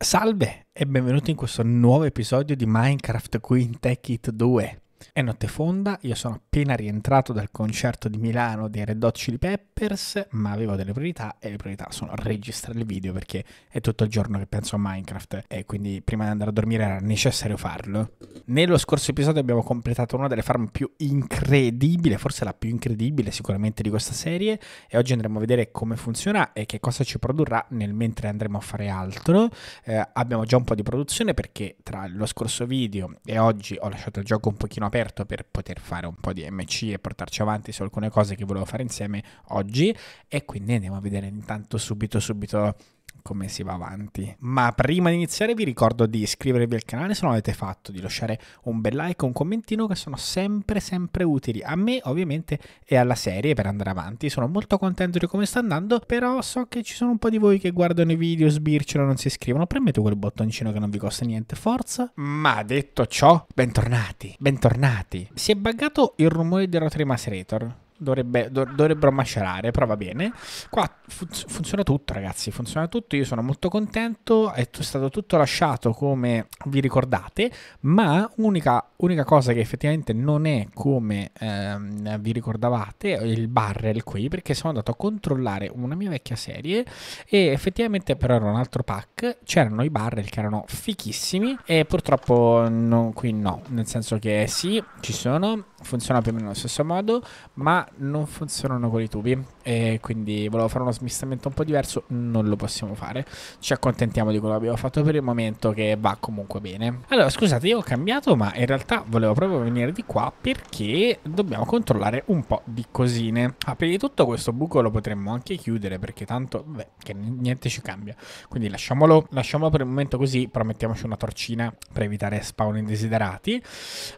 Salve e benvenuti in questo nuovo episodio di Minecraft Queen Tech It 2. È notte fonda, io sono appena rientrato dal concerto di Milano dei Red Hot Chili Peppers, ma avevo delle priorità e le priorità sono registrare il video perché è tutto il giorno che penso a Minecraft e quindi prima di andare a dormire era necessario farlo. Nello scorso episodio abbiamo completato una delle farm più incredibili, forse la più incredibile sicuramente di questa serie e oggi andremo a vedere come funziona e che cosa ci produrrà nel mentre andremo a fare altro. Eh, abbiamo già un po' di produzione perché tra lo scorso video e oggi ho lasciato il gioco un pochino aperto per poter fare un po' di MC e portarci avanti su alcune cose che volevo fare insieme oggi e quindi andiamo a vedere intanto subito subito come si va avanti. Ma prima di iniziare vi ricordo di iscrivervi al canale se non l'avete fatto, di lasciare un bel like, un commentino che sono sempre sempre utili a me ovviamente e alla serie per andare avanti. Sono molto contento di come sta andando, però so che ci sono un po' di voi che guardano i video, sbirciano, non si iscrivono. Premete quel bottoncino che non vi costa niente, forza. Ma detto ciò, bentornati, bentornati. Si è buggato il rumore del Rotary Macerator Dovrebbe, do, dovrebbero mascherare, però va bene. Qua fun- funziona tutto, ragazzi. Funziona tutto. Io sono molto contento. È t- stato tutto lasciato come vi ricordate. Ma unica, unica cosa che effettivamente non è come ehm, vi ricordavate il barrel qui, perché sono andato a controllare una mia vecchia serie. E effettivamente, però, era un altro pack. C'erano i barrel che erano fichissimi. E purtroppo no, qui no. Nel senso che sì, ci sono funziona più o meno allo stesso modo, ma non funzionano con i tubi e quindi volevo fare uno smistamento un po' diverso, non lo possiamo fare. Ci accontentiamo di quello che abbiamo fatto per il momento che va comunque bene. Allora, scusate, io ho cambiato, ma in realtà volevo proprio venire di qua perché dobbiamo controllare un po' di cosine. Ah, prima di tutto questo buco lo potremmo anche chiudere perché tanto, beh, che niente ci cambia. Quindi lasciamolo, lasciamolo per il momento così, però mettiamoci una torcina per evitare spawn indesiderati.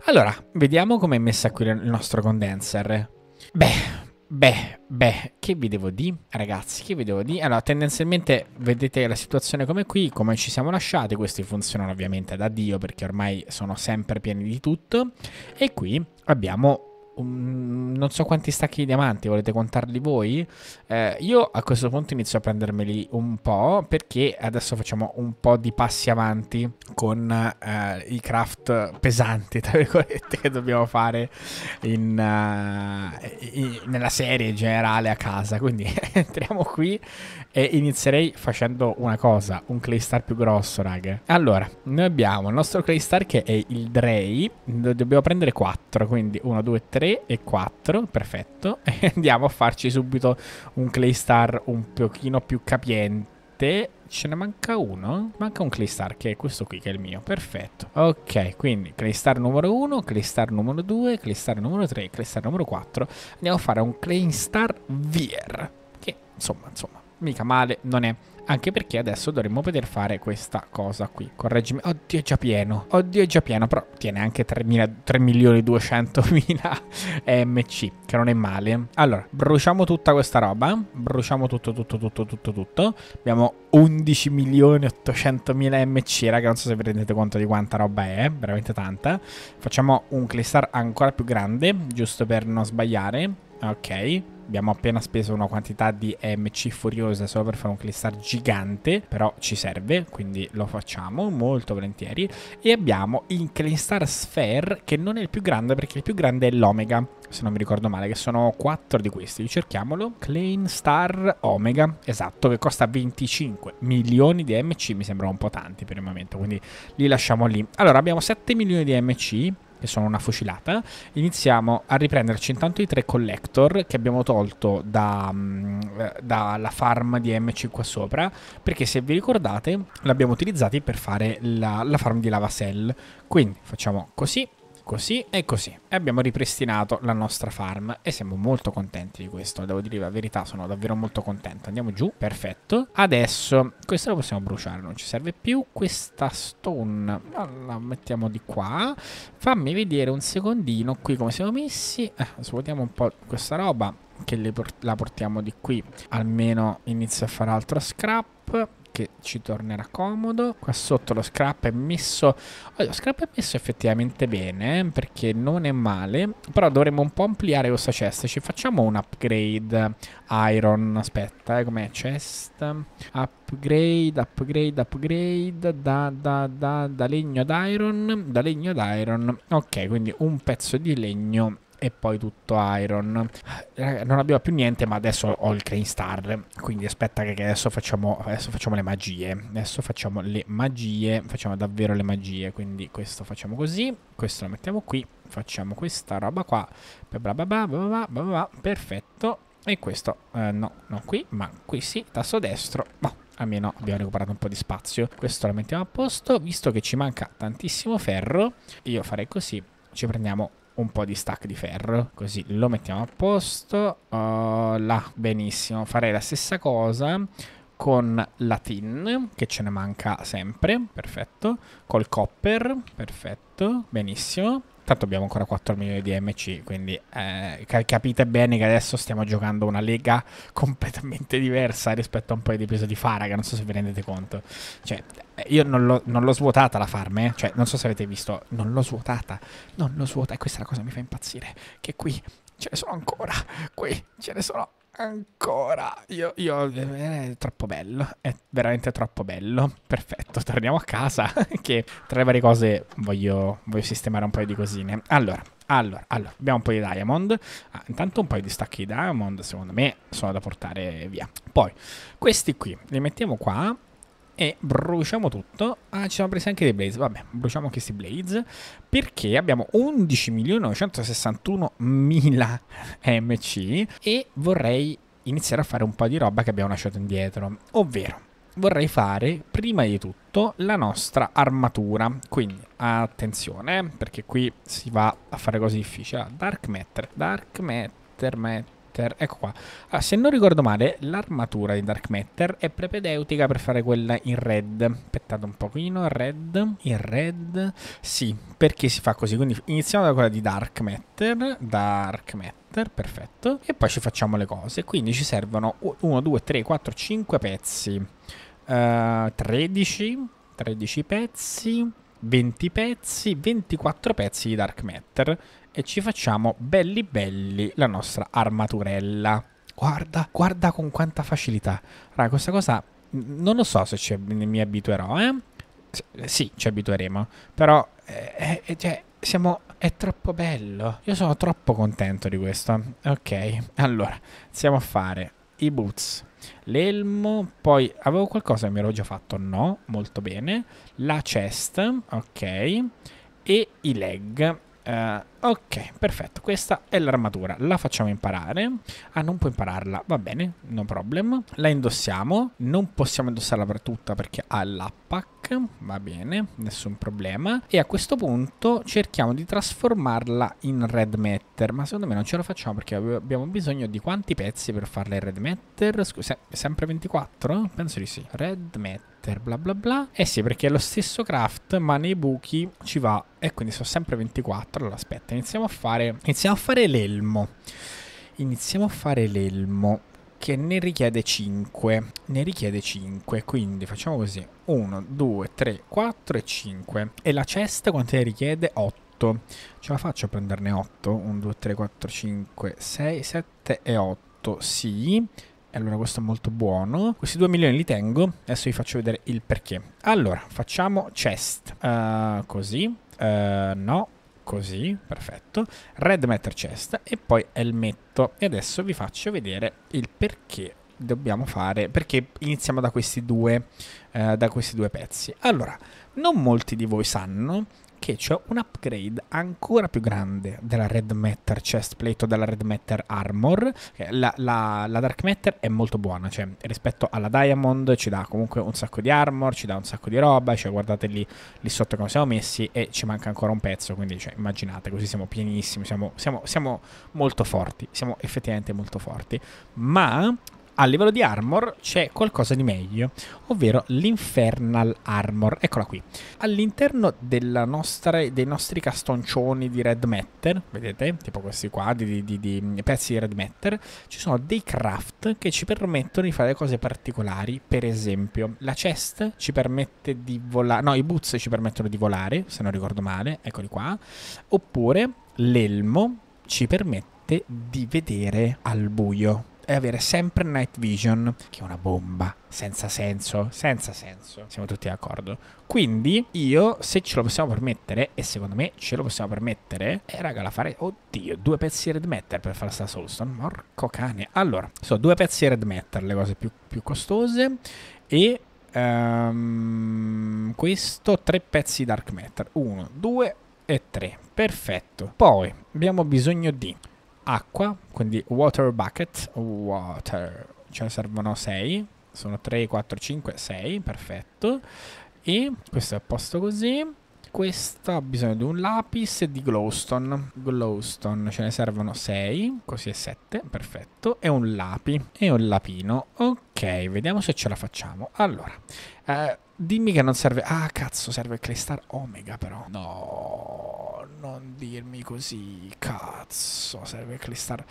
Allora, vediamo com'è messa qui il nostro condenser. Beh, Beh, beh, che vi devo dire, ragazzi, che vi devo dire? Allora, tendenzialmente vedete la situazione come qui, come ci siamo lasciati, questi funzionano ovviamente da Dio perché ormai sono sempre pieni di tutto e qui abbiamo um, non so quanti stacchi di diamanti, volete contarli voi? Eh, io a questo punto inizio a prendermeli un po' perché adesso facciamo un po' di passi avanti con eh, i craft pesanti, tra virgolette, che dobbiamo fare in, uh, eh, in, nella serie generale a casa. Quindi entriamo qui e inizierei facendo una cosa, un Claystar più grosso, raga. Allora, noi abbiamo il nostro Claystar che è il Drey. Dobbiamo prendere 4, quindi 1, 2, 3 e 4. Perfetto. E andiamo a farci subito un Claystar un pochino più capiente. Ce ne manca uno? Manca un Claystar che è questo qui che è il mio. Perfetto. Ok, quindi Claystar numero 1, Claystar numero 2, Claystar numero 3, Claystar numero 4. Andiamo a fare un Claystar Veer. Che insomma, insomma mica male non è. Anche perché adesso dovremmo poter fare questa cosa qui. Correggimi. Oddio, è già pieno. Oddio, è già pieno. Però tiene anche 3.200.000 MC, che non è male. Allora, bruciamo tutta questa roba. Bruciamo tutto, tutto, tutto, tutto, tutto. Abbiamo 11.800.000 MC, raga. Non so se vi rendete conto di quanta roba è. Veramente tanta. Facciamo un clistar ancora più grande, giusto per non sbagliare. Ok abbiamo appena speso una quantità di MC furiosa solo per fare un clistar gigante, però ci serve, quindi lo facciamo molto volentieri. E abbiamo il clistar sphere, che non è il più grande perché il più grande è l'omega, se non mi ricordo male, che sono 4 di questi, cerchiamolo. Clean Star Omega, esatto, che costa 25 milioni di MC, mi sembra un po' tanti per il momento, quindi li lasciamo lì. Allora, abbiamo 7 milioni di MC, che sono una fucilata. Iniziamo a riprenderci intanto i tre collector che abbiamo tolto mm, eh, dalla da farm di MC qua sopra, perché se vi ricordate l'abbiamo utilizzati per fare la, la farm di lava cell. Quindi facciamo così così e così. E abbiamo ripristinato la nostra farm e siamo molto contenti di questo. Devo dire la verità, sono davvero molto contento. Andiamo giù, perfetto. Adesso, questa la possiamo bruciare, non ci serve più. Questa stone la mettiamo di qua. Fammi vedere un secondino qui come siamo messi. Eh, svuotiamo un po' questa roba che port la portiamo di qui. Almeno inizia a fare altro scrap che ci tornerà comodo. Qua sotto lo scrap è messo... Oh, lo scrap è messo effettivamente bene, eh, perché non è male. Però dovremmo un po' ampliare questa cesta. Ci facciamo un upgrade iron. Aspetta, eh, com'è chest? Upgrade, upgrade, upgrade. Da, da, da, da legno ad iron. Da legno ad iron. Ok, quindi un pezzo di legno e poi tutto Iron. Eh, non abbiamo più niente, ma adesso ho il Crane Star. Quindi aspetta che adesso facciamo, adesso facciamo le magie. Adesso facciamo le magie, facciamo davvero le magie. Quindi questo facciamo così, questo lo mettiamo qui, facciamo questa roba qua. Bla bla bla bla bla bla perfetto. E questo, eh, no, non qui, ma qui sì, tasto destro. Boh almeno abbiamo recuperato un po' di spazio. Questo lo mettiamo a posto, visto che ci manca tantissimo ferro, io farei così, ci prendiamo un po' di stack di ferro. Così lo mettiamo a posto. Uh, là, benissimo. Farei la stessa cosa con la tin, che ce ne manca sempre. Perfetto. Col copper. Perfetto. Benissimo. Tanto abbiamo ancora 4 milioni di MC, quindi eh, capite bene che adesso stiamo giocando una lega completamente diversa rispetto a un paio di episodi Faraga, non so se vi rendete conto. Cioè, eh, io non l'ho, svuotata la farm, eh? cioè, non so se avete visto, non l'ho svuotata, non l'ho svuotata, e questa è la cosa che mi fa impazzire, che qui ce ne sono ancora, qui ce ne sono ancora. Io, io, eh, è troppo bello, è veramente troppo bello. Perfetto, torniamo a casa. Che tra le varie cose voglio, voglio sistemare un paio di cosine. Allora, allora, allora, abbiamo un po' di diamond. Ah, intanto un paio di stacchi di diamond, secondo me, sono da portare via. Poi, questi qui li mettiamo qua e bruciamo tutto. Ah, ci siamo presi anche dei blaze. Vabbè, bruciamo anche questi blaze. Perché abbiamo 11.961.000 MC e vorrei iniziare a fare un po' di roba che abbiamo lasciato indietro. Ovvero, vorrei fare prima di tutto la nostra armatura. Quindi, attenzione, perché qui si va a fare cose difficili. dark Matter. Dark Matter, Matter Matter, ecco qua. Ah, se non ricordo male, l'armatura di Dark Matter è prepedeutica per fare quella in red. Aspettate un pochino, red, in red. Sì, perché si fa così? Quindi iniziamo da quella di Dark Matter, Dark Matter perfetto. E poi ci facciamo le cose. Quindi ci servono 1, 2, 3, 4, 5 pezzi. Uh, 13, 13 pezzi. 20 pezzi, 24 pezzi di Dark Matter e ci facciamo belli belli la nostra armaturella. Guarda, guarda con quanta facilità. Raga, questa cosa non lo so se ci, mi abituerò, eh? Sì, ci abitueremo, però eh, eh, eh, cioè, siamo... è troppo bello. Io sono troppo contento di questo. Ok, allora, siamo a fare i boots l'elmo, poi avevo qualcosa che mi ero già fatto, no, molto bene, la chest, ok, e i leg. Uh, Ok, perfetto, questa è l'armatura, la facciamo imparare. Ah, non può impararla, va bene, no problem. La indossiamo, non possiamo indossarla per tutta perché ha l'appac, va bene, nessun problema. E a questo punto cerchiamo di trasformarla in red matter, ma secondo me non ce la facciamo perché abbiamo bisogno di quanti pezzi per farla in red matter? Scusa, sempre 24? Penso di sì. Red matter bla bla bla. Eh sì, perché è lo stesso craft, ma nei buchi ci va. E quindi sono sempre 24. Allora aspetta aspetta, iniziamo a fare. Iniziamo a fare l'elmo. Iniziamo a fare l'elmo. Che ne richiede 5. Ne richiede 5. Quindi facciamo così: 1, 2, 3, 4 e 5. E la cesta quante ne richiede? 8. Ce la faccio a prenderne 8? 1, 2, 3, 4, 5, 6, 7 e 8. Sì. E Allora questo è molto buono. Questi 2 milioni li tengo. Adesso vi faccio vedere il perché. Allora, facciamo chest. Uh, eh, così. Uh, no così, perfetto, red meter chest e poi elmetto. E adesso vi faccio vedere il perché dobbiamo fare, perché iniziamo da questi due, eh, da questi due pezzi. Allora, non molti di voi sanno che c'è un upgrade ancora più grande della Red Matter Chestplate o della Red Matter Armor. Eh, la, la, la, Dark Matter è molto buona, cioè rispetto alla Diamond ci dà comunque un sacco di armor, ci dà un sacco di roba, cioè guardate lì, lì sotto come siamo messi e ci manca ancora un pezzo, quindi cioè, immaginate, così siamo pienissimi, siamo, siamo, siamo molto forti, siamo effettivamente molto forti. Ma a livello di armor c'è qualcosa di meglio, ovvero l'Infernal Armor. Eccola qui. All'interno nostra, dei nostri castoncioni di Red Matter, vedete, tipo questi qua, di, di, di, di, mm, pezzi di Red Matter, ci sono dei craft che ci permettono di fare cose particolari. Per esempio, la chest ci permette di volare, no, i boots ci permettono di volare, se non ricordo male, eccoli qua. Oppure l'elmo ci permette di vedere al buio e avere sempre night vision, che è una bomba, senza senso, senza senso, siamo tutti d'accordo. Quindi io, se ce lo possiamo permettere, e secondo me ce lo possiamo permettere, è eh, raga la fare, oddio, due pezzi red matter per fare sta soulstone, morco cane. Allora, so, due pezzi red matter, le cose più, più costose, e Um, questo tre pezzi dark matter 1 2 e 3 perfetto poi abbiamo bisogno di acqua, quindi water bucket, water, ce ne servono 6, sono 3, 4, 5, 6, perfetto. E questo è a posto così. questo ha bisogno di un lapis e di glowstone. Glowstone ce ne servono 6, così è 7, perfetto. E un lapi e un lapino. Ok, vediamo se ce la facciamo. Allora, eh, Dimmi che non serve... Ah, cazzo, serve il Omega, però. No, non dirmi così. Cazzo, serve il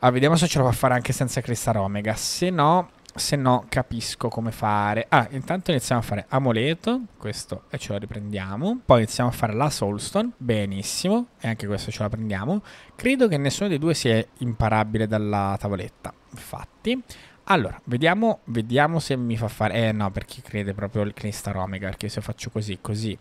Ah, vediamo se ce la può fare anche senza Claystar Omega. Se no... Se no, capisco come fare. Ah, intanto iniziamo a fare amuleto. Questo e ce lo riprendiamo. Poi iniziamo a fare la soulstone. Benissimo. E anche questo ce la prendiamo. Credo che nessuno dei due sia imparabile dalla tavoletta. Infatti... Allora, vediamo, vediamo se mi fa fare... Eh no, perché crede proprio il Clistar Omega, perché se faccio così, così,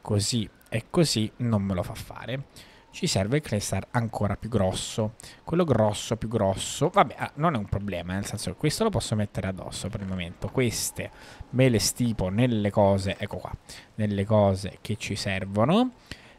così e così non me lo fa fare. Ci serve il Clistar ancora più grosso. Quello grosso più grosso, vabbè, ah, non è un problema, nel senso che questo lo posso mettere addosso per il momento. Queste me le stipo nelle cose, ecco qua, nelle cose che ci servono.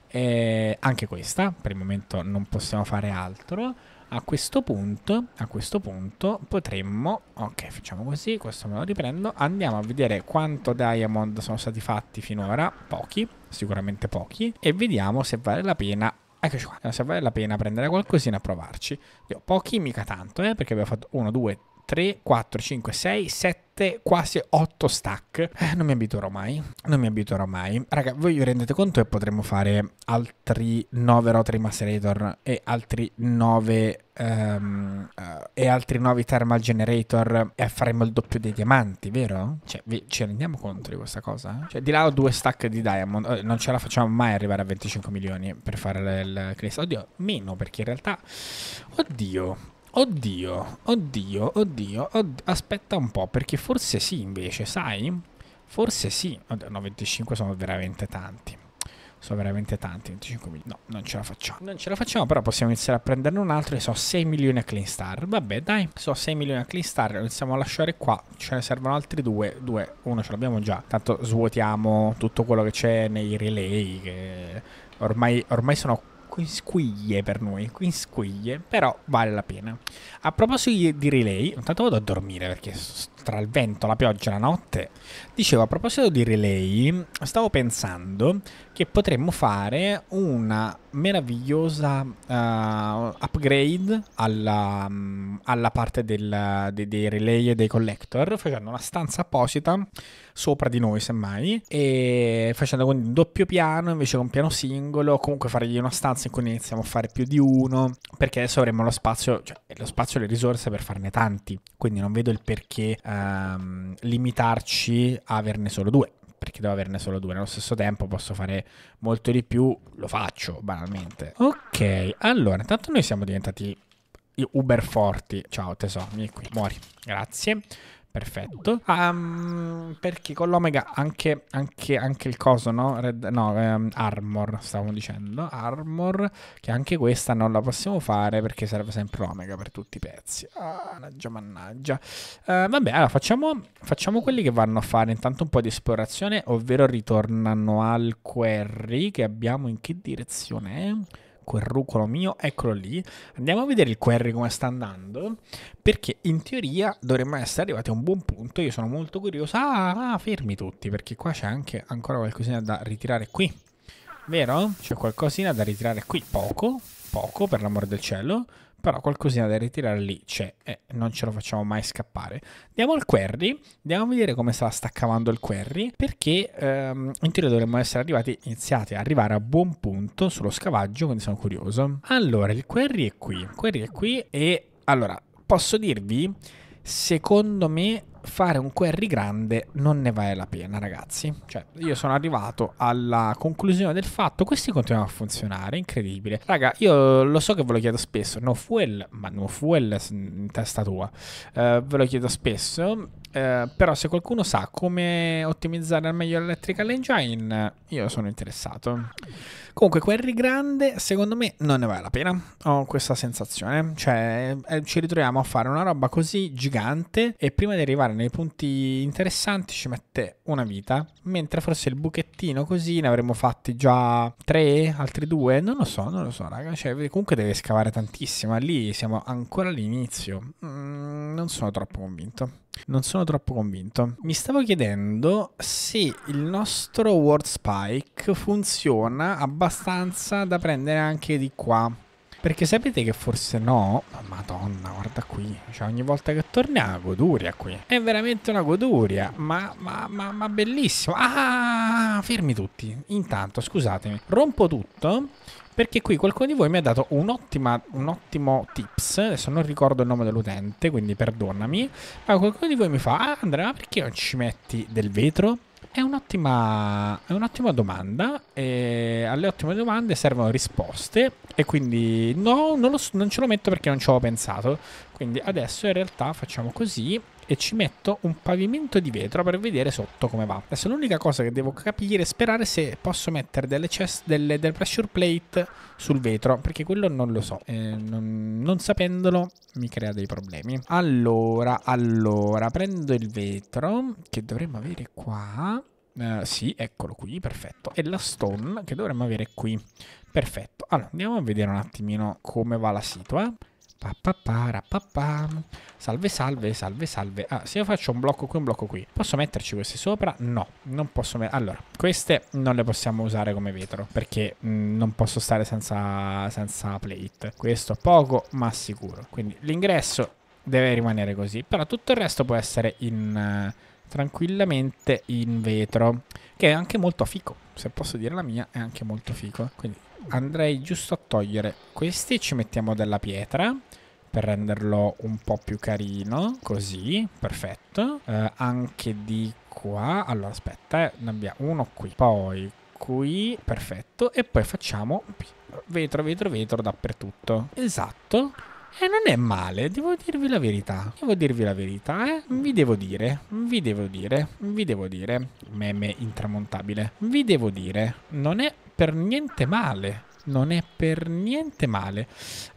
Eh, anche questa, per il momento non possiamo fare altro. A questo punto, a questo punto potremmo, ok facciamo così, questo me lo riprendo, andiamo a vedere quanto diamond sono stati fatti finora, pochi, sicuramente pochi, e vediamo se vale la pena Eccoci qua, se vale la pena prendere qualcosina a provarci. Io, pochi mica tanto, eh, perché abbiamo fatto 1, 2, 3. 3, 4, 5, 6, 7, quasi 8 stack. Eh, non mi abituerò mai, non mi abituerò mai. Raga, voi vi rendete conto che potremmo fare altri 9 Rotary Macerator e altri 9 um, uh, e altri 9 Thermal Generator e faremo il doppio dei diamanti, vero? Cioè, vi, ci rendiamo conto di questa cosa? Cioè, di là ho due stack di diamond, eh, non ce la facciamo mai arrivare a 25 milioni per fare il cristallo. Oddio, meno perché in realtà... Oddio... Oddio, oddio, oddio, oddio, aspetta un po', perché forse sì invece, sai? Forse sì. Oddio, no, 25 sono veramente tanti. Sono veramente tanti, 25 milioni. No, non ce la facciamo. Non ce la facciamo, però possiamo iniziare a prenderne un altro e so 6 milioni a Clean Star. Vabbè, dai, so 6 milioni a Clean Star, lo iniziamo a lasciare qua. Ce ne servono altri due, due, uno ce l'abbiamo già. Tanto svuotiamo tutto quello che c'è nei relay, che ormai, ormai sono quisquiglie per noi, quisquiglie, però vale la pena. A proposito di relay, intanto vado a dormire perché sto tra il vento, la pioggia e la notte. Dicevo, a proposito di relay, stavo pensando che potremmo fare una meravigliosa uh, upgrade alla, um, alla parte del, de, dei relay e dei collector, facendo una stanza apposita sopra di noi, semmai, e facendo quindi un doppio piano invece che un piano singolo, comunque fargli una stanza in cui iniziamo a fare più di uno, perché adesso avremo lo spazio, cioè lo spazio e le risorse per farne tanti, quindi non vedo il perché uh, ehm, limitarci a averne solo due perché devo averne solo due. Nello stesso tempo posso fare molto di più, lo faccio banalmente. Ok, allora, intanto noi siamo diventati uber forti. Ciao tesoro, vieni qui, muori. Grazie perfetto. Um, perché con l'Omega anche, anche, anche il coso, no? Red, no um, armor, stavo dicendo. Armor, che anche questa non la possiamo fare perché serve sempre Omega per tutti i pezzi. Ah, mannaggia, mannaggia. Uh, vabbè, allora facciamo, facciamo quelli che vanno a fare intanto un po' di esplorazione, ovvero ritornano al query che abbiamo in che direzione è? quel rucolo mio, eccolo lì. Andiamo a vedere il query come sta andando, perché in teoria dovremmo essere arrivati a un buon punto. Io sono molto curioso. Ah, ah fermi tutti, perché qua c'è anche ancora qualcosina da ritirare qui. Vero? C'è qualcosina da ritirare qui, poco, poco per l'amor del cielo però qualcosina da ritirare lì c'è e non ce lo facciamo mai scappare. Andiamo al query, andiamo a vedere come sta, la sta cavando il query, perché ehm, in teoria dovremmo essere arrivati, iniziati ad arrivare a buon punto sullo scavaggio, quindi sono curioso. Allora, il query è qui, il query è qui e allora, posso dirvi, secondo me fare un query grande non ne vale la pena, ragazzi. Cioè, io sono arrivato alla conclusione del fatto, questi continuano a funzionare, incredibile. Raga, io lo so che ve lo chiedo spesso, no fuel, ma no fuel in testa tua, eh, ve lo chiedo spesso, eh, però se qualcuno sa come ottimizzare al meglio l'electrical engine, io sono interessato. Comunque, query grande, secondo me, non ne vale la pena. Ho questa sensazione. Cioè, eh, ci ritroviamo a fare una roba così gigante e prima di arrivare nei punti interessanti ci mette una vita. Mentre forse il buchettino così ne avremmo fatti già tre, altri due. Non lo so, non lo so, raga. Cioè, comunque deve scavare tantissimo. Lì siamo ancora all'inizio. Mm, non sono troppo convinto. Non sono troppo convinto. Mi stavo chiedendo se il nostro word spike funziona abbastanza da prendere anche di qua. Perché sapete che forse no? Oh, Madonna, guarda qui. Cioè, ogni volta che torna è una goduria qui. È veramente una goduria. Ma, ma, ma, ma bellissimo. Ah, fermi tutti. Intanto, scusatemi. Rompo tutto perché qui qualcuno di voi mi ha dato un, ottima, un ottimo tips, adesso non ricordo il nome dell'utente, quindi perdonami, ma qualcuno di voi mi fa, ah, Andrea, ma perché non ci metti del vetro? È un'ottima, è un'ottima, domanda e alle ottime domande servono risposte e quindi no, non, lo, non ce lo metto perché non ci avevo pensato. Quindi adesso in realtà facciamo così e ci metto un pavimento di vetro per vedere sotto come va. Adesso l'unica cosa che devo capire è sperare se posso mettere delle, chest, delle, del pressure plate sul vetro, perché quello non lo so. Eh, non, non, sapendolo mi crea dei problemi. Allora, allora, prendo il vetro che dovremmo avere qua. Eh, sì, eccolo qui, perfetto. E la stone che dovremmo avere qui. Perfetto. Allora, andiamo a vedere un attimino come va la situa. Salve, salve, salve, salve. Ah, se io faccio un blocco qui, un blocco qui, posso metterci queste sopra? No, non posso mettere... Allora, queste non le possiamo usare come vetro, perché mh, mm, non posso stare senza, senza plate. Questo poco, ma sicuro. Quindi l'ingresso deve rimanere così, però tutto il resto può essere in... Uh, tranquillamente in vetro che è anche molto fico se posso dire la mia è anche molto fico quindi andrei giusto a togliere questi. Ci mettiamo della pietra per renderlo un po' più carino. Così, perfetto. Eh, anche di qua. Allora, aspetta, eh. ne abbiamo uno qui. Poi qui, perfetto. E poi facciamo vetro, vetro, vetro dappertutto. Esatto. E non è male, devo dirvi la verità. Devo dirvi la verità, eh. Vi devo dire, vi devo dire, vi devo dire. Meme intramontabile. Vi devo dire, non è per niente male. Non è per niente male.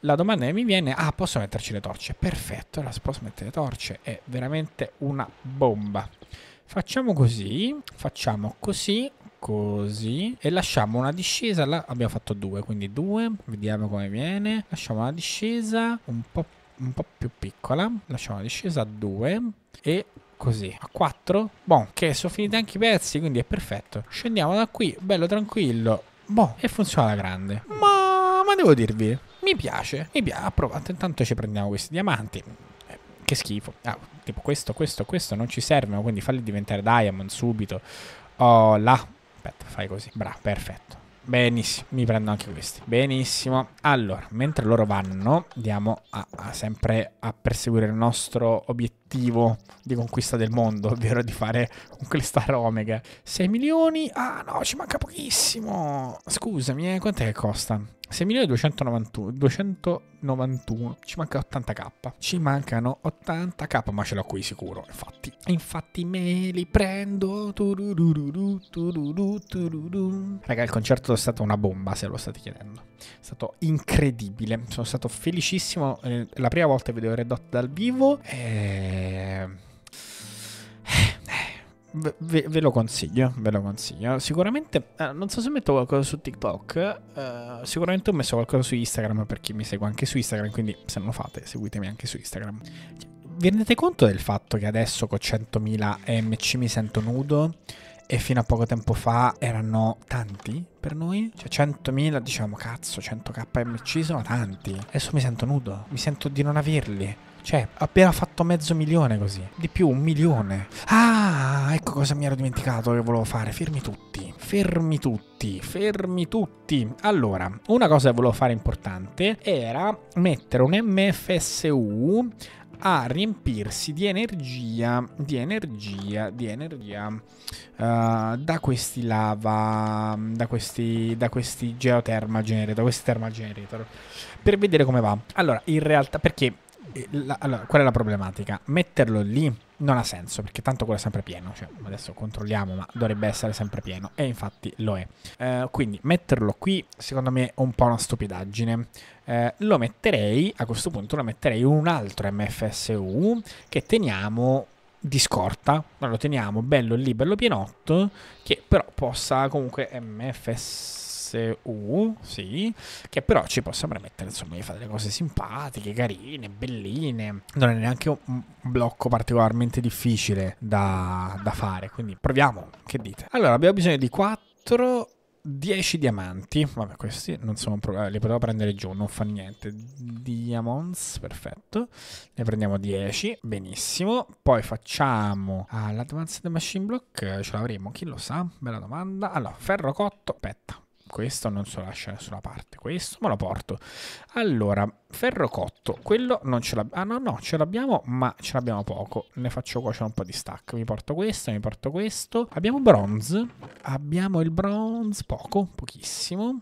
La domanda che mi viene, ah, posso metterci le torce? Perfetto, allora si possono mettere le torce. È veramente una bomba. Facciamo così, facciamo così, così e lasciamo una discesa, là abbiamo fatto due, quindi due, vediamo come viene. Lasciamo una discesa un po', un po più piccola, lasciamo una discesa a 2 e così, a quattro. Buon, che sono finiti anche i pezzi, quindi è perfetto. Scendiamo da qui, bello tranquillo, boh, e funziona alla grande. Ma, ma devo dirvi, mi piace, mi piace, approvate. Intanto ci prendiamo questi diamanti. Eh, che schifo. Ah, tipo questo, questo, questo non ci servono, quindi falli diventare diamond subito. Oh, là. Aspetta, fai così. Bravo, perfetto. Benissimo, mi prendo anche questi. Benissimo. Allora, mentre loro vanno, andiamo a, a sempre a perseguire il nostro obiettivo obiettivo di conquista del mondo, ovvero di fare conquistare Omega. 6 milioni? Ah no, ci manca pochissimo! Scusami, eh, quant'è che costa? 6.291, ci manca 80k, ci mancano 80k, ma ce l'ho qui sicuro, infatti. Infatti me li prendo. Turururu, turururu, turururu. Raga, il concerto è stato una bomba, se lo state chiedendo. È stato incredibile, sono stato felicissimo, eh, la prima volta che vedevo Red Hot dal vivo e eh, ve, ve, lo consiglio, ve lo consiglio. Sicuramente, eh, non so se metto qualcosa su TikTok, eh, sicuramente ho messo qualcosa su Instagram per chi mi segue anche su Instagram, quindi se non lo fate seguitemi anche su Instagram. Vi rendete conto del fatto che adesso con 100.000 MC mi sento nudo? e fino a poco tempo fa erano tanti per noi. Cioè 100.000, diciamo, cazzo, 100k MC sono tanti. Adesso mi sento nudo, mi sento di non averli. Cioè, appena fatto mezzo milione così. Di più, un milione. Ah, ecco cosa mi ero dimenticato che volevo fare. Fermi tutti. Fermi tutti. Fermi tutti. Allora, una cosa che volevo fare importante era mettere un MFSU a riempirsi di energia, di energia, di energia uh, da questi lava, da questi, da questi geothermal generator, da questi thermal generator, per vedere come va. Allora, in realtà, perché la, allora, qual è la problematica? Metterlo lì non ha senso perché tanto quello è sempre pieno. Cioè, adesso controlliamo, ma dovrebbe essere sempre pieno. E infatti lo è. Eh, quindi metterlo qui, secondo me, è un po' una stupidaggine. Eh, lo metterei, a questo punto, lo metterei un altro MFSU che teniamo di scorta, lo teniamo bello lì, bello pienotto, che però possa comunque MFSU SU, sì, che però ci possa permettere insomma di fare delle cose simpatiche, carine, belline. Non è neanche un blocco particolarmente difficile da, da fare, quindi proviamo, che dite? Allora, abbiamo bisogno di 4 10 diamanti. Vabbè, questi non sono pro- eh, li potevo prendere giù, non fa niente. Diamonds, perfetto. Ne prendiamo 10, benissimo. Poi facciamo ah, l'advanced machine block, ce l'avremo, chi lo sa? Bella domanda. Allora, ferro cotto, aspetta questo non se lo lascio da nessuna parte, questo me lo porto. Allora, ferro cotto, quello non ce l'abbiamo, ah no no, ce l'abbiamo ma ce l'abbiamo poco, ne faccio cuocere un po' di stack, mi porto questo, mi porto questo. Abbiamo bronze, abbiamo il bronze, poco, pochissimo.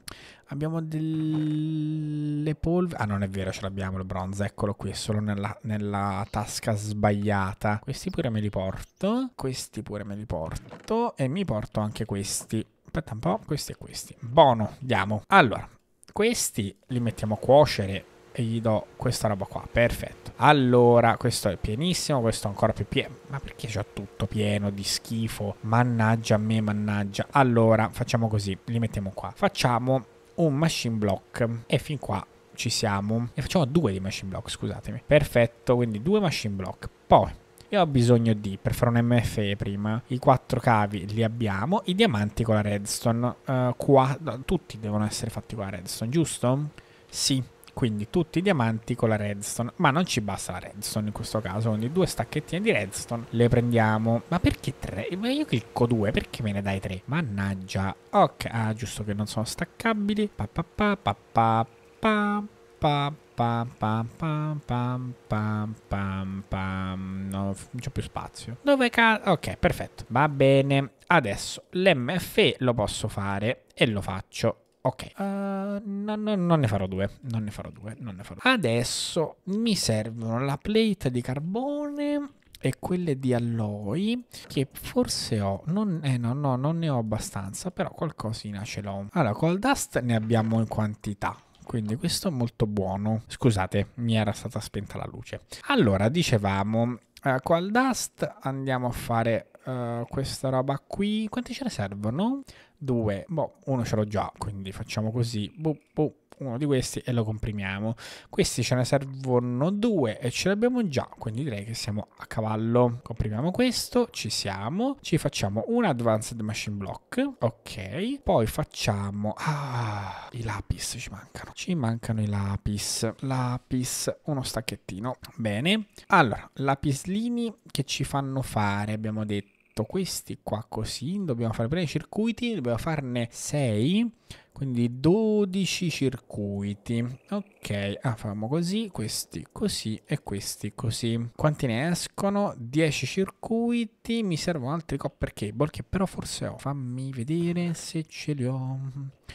Abbiamo delle polveri. Ah, non è vero, ce l'abbiamo il bronze. Eccolo qui, è solo nella, nella, tasca sbagliata. Questi pure me li porto. Questi pure me li porto. E mi porto anche questi aspetta un po', questi e questi. Buono, andiamo. Allora, questi li mettiamo a cuocere e gli do questa roba qua, perfetto. Allora, questo è pienissimo, questo è ancora più pieno. Ma perché c'ho tutto pieno di schifo? Mannaggia a me, mannaggia. Allora, facciamo così, li mettiamo qua. Facciamo un machine block e fin qua ci siamo. E facciamo due di machine block, scusatemi. Perfetto, quindi due machine block. Poi io ho bisogno di, per fare un MFE prima, i quattro cavi li abbiamo, i diamanti con la redstone. Uh, qua, no, tutti devono essere fatti con la redstone, giusto? Sì, quindi tutti i diamanti con la redstone, ma non ci basta la redstone in questo caso, quindi due stacchettine di redstone le prendiamo. Ma perché tre? Ma io clicco due, perché me ne dai tre? Mannaggia. Ok, ah giusto che non sono staccabili. Pa pa pa pa pa pa pa pam pam pam pam pam pam pam. No, non c'è più spazio. Dove cazzo? Ok, perfetto. Va bene. Adesso l'MFE lo posso fare e lo faccio. Ok, uh, no, no, non ne farò due, non ne farò due, non ne farò due. Adesso mi servono la plate di carbone e quelle di alloy che forse ho non, eh, no, no, non ne ho abbastanza però qualcosina ce l'ho allora col dust ne abbiamo in quantità quindi questo è molto buono. Scusate, mi era stata spenta la luce. Allora, dicevamo, eh, col Dust andiamo a fare Uh, questa roba qui. Quanti ce ne servono? Due. Boh, uno ce l'ho già, quindi facciamo così. Buh, buh uno di questi e lo comprimiamo. Questi ce ne servono due e ce l'abbiamo già, quindi direi che siamo a cavallo. Comprimiamo questo, ci siamo, ci facciamo un Advanced Machine Block, ok. Poi facciamo... Ah, i lapis ci mancano. Ci mancano i lapis. Lapis, uno stacchettino. Bene. Allora, lapislini che ci fanno fare, abbiamo detto questi qua così dobbiamo fare prima i circuiti dobbiamo farne 6 quindi 12 circuiti ok ah, facciamo così questi così e questi così quanti ne escono 10 circuiti mi servono altri copper cable che però forse ho fammi vedere se ce li ho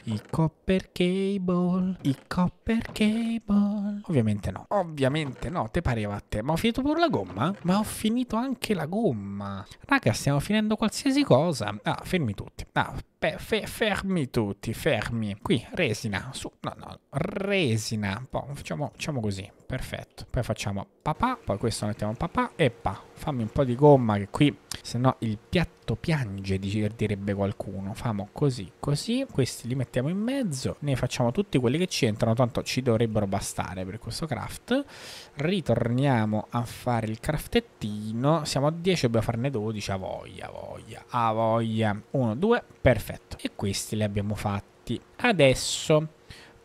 i copper cable i copper cable ovviamente no ovviamente no te pareva a te ma ho finito pure la gomma ma ho finito anche la gomma raga stiamo finendo qualsiasi cosa ah fermi tutti ah fe, fe, fermi tutti, fermi. Qui, resina, su, no, no, resina, facciamo, facciamo così, perfetto. Poi facciamo papà, poi questo mettiamo papà e pa. Fammi un po' di gomma che qui, se no il piatto piange, direbbe qualcuno. Famo così, così, questi li mettiamo in mezzo, ne facciamo tutti quelli che ci entrano, tanto ci dovrebbero bastare per questo craft. Ritorniamo a fare il craftettino, siamo a 10, dobbiamo farne 12, a voglia, a voglia, a voglia. 1, 2, perfetto. E questi li abbiamo fatti. Adesso...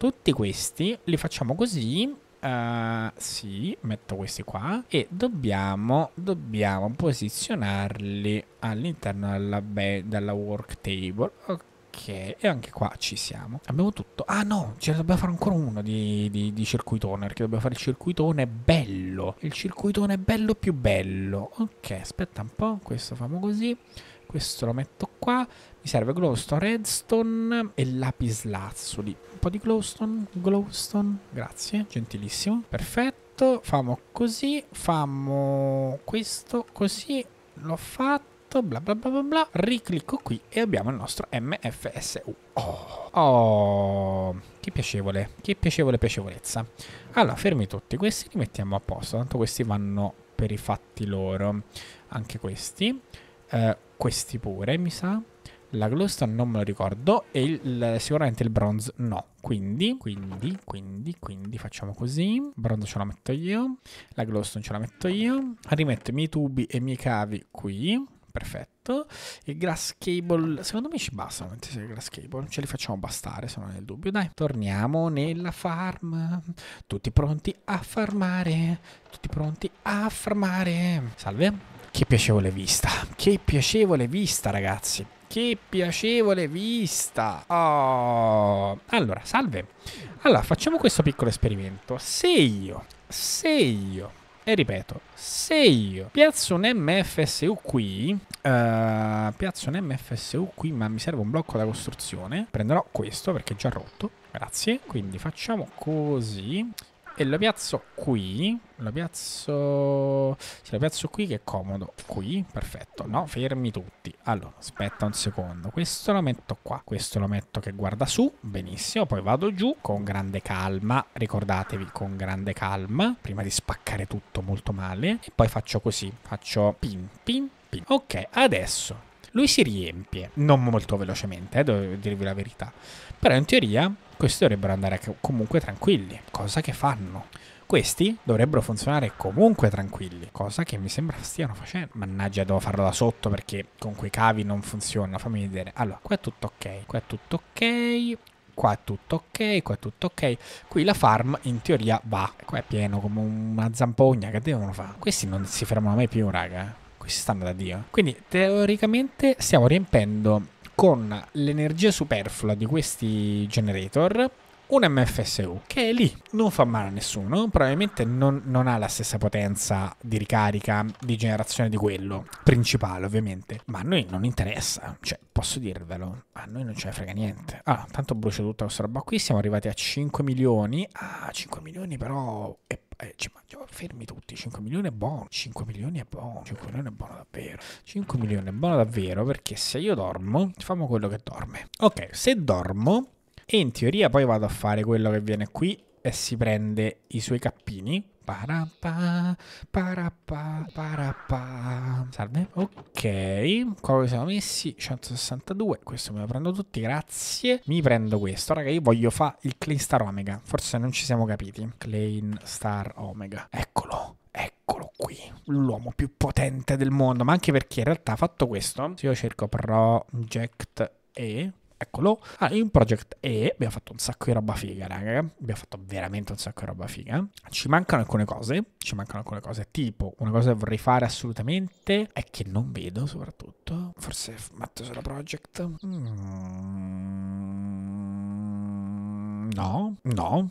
Tutti questi li facciamo così Uh, sì, metto questi qua e dobbiamo, dobbiamo posizionarli all'interno della, della work table. Ok. Ok, e anche qua ci siamo. Abbiamo tutto. Ah no, ce ne dobbiamo fare ancora uno di, di, di, circuitone, perché dobbiamo fare il circuitone bello. Il circuitone bello più bello. Ok, aspetta un po', questo famo così. Questo lo metto qua. Mi serve glowstone, redstone e lapislazzuli. Un po' di glowstone, glowstone, grazie, gentilissimo. Perfetto, famo così, famo questo così, l'ho fatto, bla bla bla bla bla. Riclicco qui e abbiamo il nostro MFSU. Oh, oh, che piacevole, che piacevole piacevolezza. Allora, fermi tutti, questi li mettiamo a posto, tanto questi vanno per i fatti loro. Anche questi. Eh, questi pure, mi sa. La glowstone non me lo ricordo e il, sicuramente il bronze no. Quindi, quindi, quindi, quindi facciamo così. Bronze ce la metto io. La glowstone ce la metto io. Rimetto i miei tubi e i miei cavi qui. Perfetto. Il grass cable, secondo me ci basta il grass cable, ce li facciamo bastare se non è il dubbio. Dai, torniamo nella farm. Tutti pronti a farmare. Tutti pronti a farmare. Salve. Che piacevole vista. Che piacevole vista, ragazzi. Che piacevole vista. Oh. Allora, salve. Allora, facciamo questo piccolo esperimento. Se io, se io e ripeto, se io piazzo un MFSU qui, uh, piazzo un MFSU qui, ma mi serve un blocco da costruzione, prenderò questo perché è già rotto, grazie, quindi facciamo così, e la piazzo qui. La piazzo... Sì, la piazzo qui che è comodo. Qui, perfetto. No, fermi tutti. Allora, aspetta un secondo. Questo lo metto qua. Questo lo metto che guarda su. Benissimo. Poi vado giù con grande calma. Ricordatevi, con grande calma. Prima di spaccare tutto molto male. E poi faccio così. Faccio pin, pin, pin. Ok, adesso... Lui si riempie, non molto velocemente, eh, devo dirvi la verità. Però in teoria questi dovrebbero andare comunque tranquilli, cosa che fanno. Questi dovrebbero funzionare comunque tranquilli, cosa che mi sembra stiano facendo. Mannaggia, devo farlo da sotto perché con quei cavi non funziona. Fammi vedere. Allora, qua è tutto ok, qua è tutto ok, qua è tutto ok, qua è tutto ok. Qui la farm in teoria va. Qua è pieno come una zampogna, che devono fare? Questi non si fermano mai più, raga. Eh. Questi stanno da Dio. Quindi teoricamente stiamo riempendo con l'energia superflua di questi generator un MFSU che è lì, non fa male a nessuno, probabilmente non, non, ha la stessa potenza di ricarica, di generazione di quello principale ovviamente, ma a noi non interessa, cioè posso dirvelo, a noi non ce ne frega niente. Ah, tanto brucio tutta questa roba qui, siamo arrivati a 5 milioni, ah 5 milioni però è eh, ci mangiamo, oh, fermi tutti, 5 milioni è buono, 5 milioni è buono, 5 milioni è buono davvero, 5 milioni è buono davvero perché se io dormo, famo quello che dorme. Ok, se dormo, e in teoria poi vado a fare quello che viene qui e si prende i suoi cappini. Parappa, parappa, parappa. Salve. Ok, qua siamo messi 162. Questo me lo prendo tutti, grazie. Mi prendo questo, raga. Io voglio fare il Clean Star Omega. Forse non ci siamo capiti. Clean Star Omega. Eccolo. Eccolo qui, l'uomo più potente del mondo, ma anche perché in realtà fatto questo, se io cerco Project E, eccolo. Ah, in Project E abbiamo fatto un sacco di roba figa, raga. Abbiamo fatto veramente un sacco di roba figa. Ci mancano alcune cose, ci mancano alcune cose, tipo una cosa che vorrei fare assolutamente è che non vedo soprattutto, forse metto solo Project. Mm. No, no,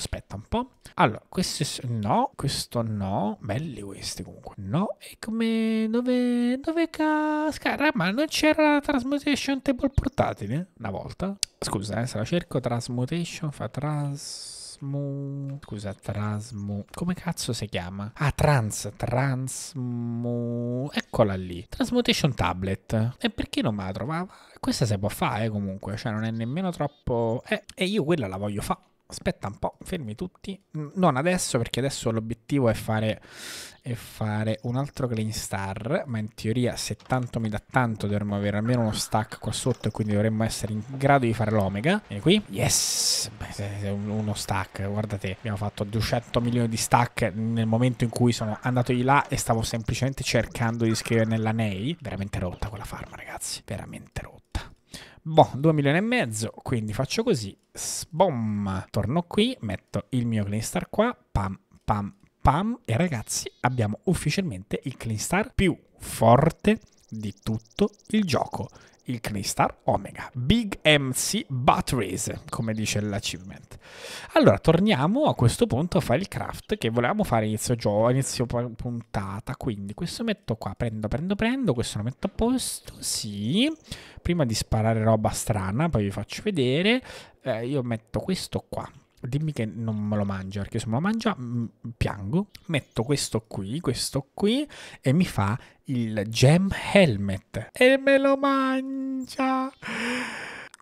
aspetta un po'. Allora, questo no, questo no, belli questi comunque. No, e come dove dove cascara, ma non c'era la transmutation table portatile una volta? Scusa, eh, se la cerco transmutation fa trans Scusa, Trasmu. Come cazzo si chiama? Ah, Trans. Transmu. Eccola lì. Transmutation Tablet. E perché non me la trovava? Questa si può fare comunque. Cioè, non è nemmeno troppo. Eh, e io quella la voglio fare. Aspetta un po', fermi tutti. Mm, non adesso, perché adesso l'obiettivo è fare, è fare un altro Green Star. Ma in teoria, se tanto mi dà tanto, dovremmo avere almeno uno stack qua sotto. E quindi dovremmo essere in grado di fare l'Omega. E qui, yes, Beh, uno stack. Guardate, abbiamo fatto 200 milioni di stack nel momento in cui sono andato di là e stavo semplicemente cercando di scrivere nella NEI. Veramente rotta quella farma, ragazzi. Veramente rotta. Boh, 2 milioni e mezzo, quindi faccio così, Sbom, torno qui, metto il mio clean star qua, pam, pam, pam, e ragazzi abbiamo ufficialmente il clean star più forte di tutto il gioco il Crystal Omega. Big MC Batteries, come dice l'achievement. Allora, torniamo a questo punto a fare il craft che volevamo fare inizio gioco, inizio puntata. Quindi questo metto qua, prendo, prendo, prendo, questo lo metto a posto, sì. Prima di sparare roba strana, poi vi faccio vedere. Eh, io metto questo qua, dimmi che non me lo mangia, perché se me lo mangia mm, piango, metto questo qui, questo qui e mi fa il gem helmet e me lo mangia.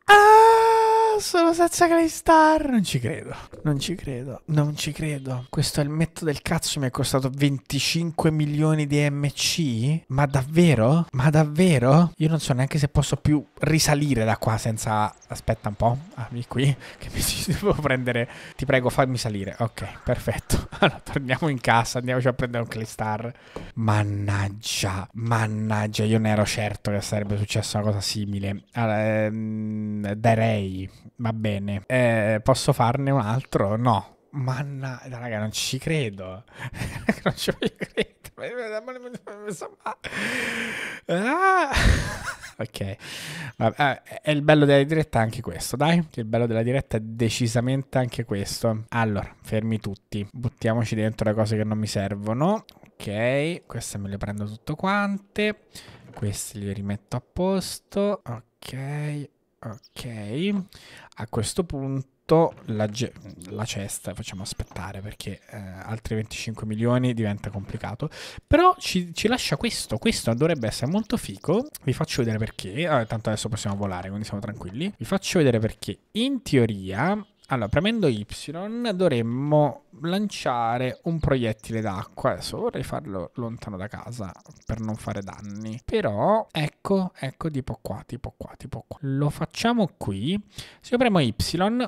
Ah! solo senza Claystar. Non ci credo. Non ci credo. Non ci credo. Questo elmetto del cazzo mi è costato 25 milioni di MC? Ma davvero? Ma davvero? Io non so neanche se posso più risalire da qua senza... Aspetta un po'. Ami qui. Che mi ci devo prendere. Ti prego, fammi salire. Ok, perfetto. Allora, torniamo in casa. Andiamoci a prendere un Claystar. Mannaggia. Mannaggia. Io non ero certo che sarebbe successa una cosa simile. Allora, ehm, darei va bene. Eh, posso farne un altro? No. Manna, raga, non ci credo. non ci voglio credere. Ah. ok. Vabbè, ah, è il bello della diretta anche questo, dai. Il bello della diretta è decisamente anche questo. Allora, fermi tutti. Buttiamoci dentro le cose che non mi servono. Ok, queste me le prendo tutte quante. Queste le rimetto a posto. Ok. Ok, a questo punto la, la cesta facciamo aspettare perché eh, altri 25 milioni diventa complicato. Però ci, ci, lascia questo, questo dovrebbe essere molto fico. Vi faccio vedere perché, eh, tanto adesso possiamo volare quindi siamo tranquilli. Vi faccio vedere perché in teoria allora, premendo Y dovremmo lanciare un proiettile d'acqua. Adesso vorrei farlo lontano da casa per non fare danni. Però, ecco, ecco, tipo qua, tipo qua, tipo qua. Lo facciamo qui. Se io premo Y,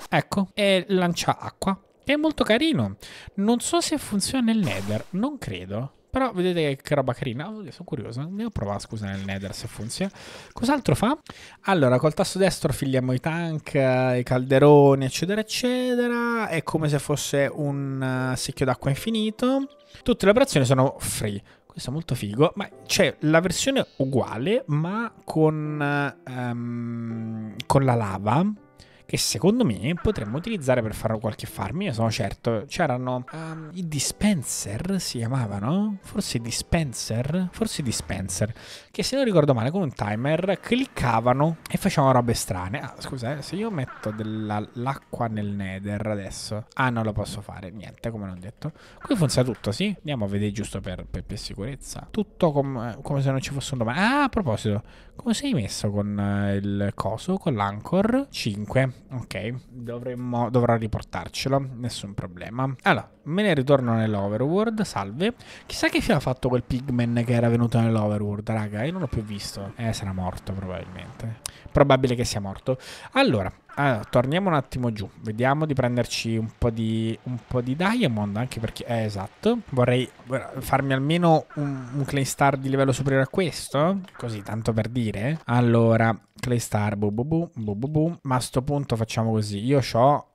ecco, e lancia acqua. è molto carino. Non so se funziona nel nether, non credo. Però vedete che roba carina. Oh, sono curioso. Ne ho provato, scusa, nel Nether se funziona. Cos'altro fa? Allora, col tasto destro figliamo i tank, i calderoni, eccetera, eccetera. È come se fosse un eh, secchio d'acqua infinito. Tutte le operazioni sono free. Questo è molto figo, ma c'è la versione uguale, ma con, um, con la lava che secondo me potremmo utilizzare per fare qualche farm. Io sono certo. C'erano um, i dispenser, si chiamavano? Forse dispenser? Forse dispenser, che se non ricordo male con un timer cliccavano e facevano robe strane. Ah, scusa, eh, se io metto dell'acqua nel nether adesso... Ah, non lo posso fare, niente, come non detto. Qui funziona tutto, sì? Andiamo a vedere giusto per, per, per sicurezza. Tutto com eh, come se non ci fosse un domani. Ah, a proposito, come sei messo con eh, il coso, con l'anchor? 5 ok, Dovremmo, dovrò riportarcelo, nessun problema. Allora, me ne ritorno nell'Overworld, salve. Chissà che fine ha fatto quel pigman che era venuto nell'Overworld, raga, io non l'ho più visto. Eh, sarà morto probabilmente. Probabile che sia morto. Allora, allora, torniamo un attimo giù. Vediamo di prenderci un po' di, un po di diamond, anche perché... Eh, esatto. Vorrei farmi almeno un, un clay star di livello superiore a questo. Così, tanto per dire. Allora, clay star, bu bu bu, bu bu bu. Ma a sto punto facciamo così. Io ho